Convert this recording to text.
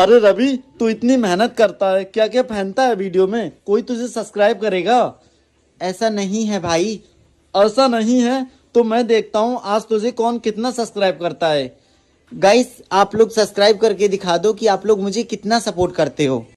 अरे रवि तू इतनी मेहनत करता है क्या क्या पहनता है वीडियो में कोई तुझे सब्सक्राइब करेगा ऐसा नहीं है भाई ऐसा नहीं है तो मैं देखता हूँ आज तुझे कौन कितना सब्सक्राइब करता है गाइस आप लोग सब्सक्राइब करके दिखा दो कि आप लोग मुझे कितना सपोर्ट करते हो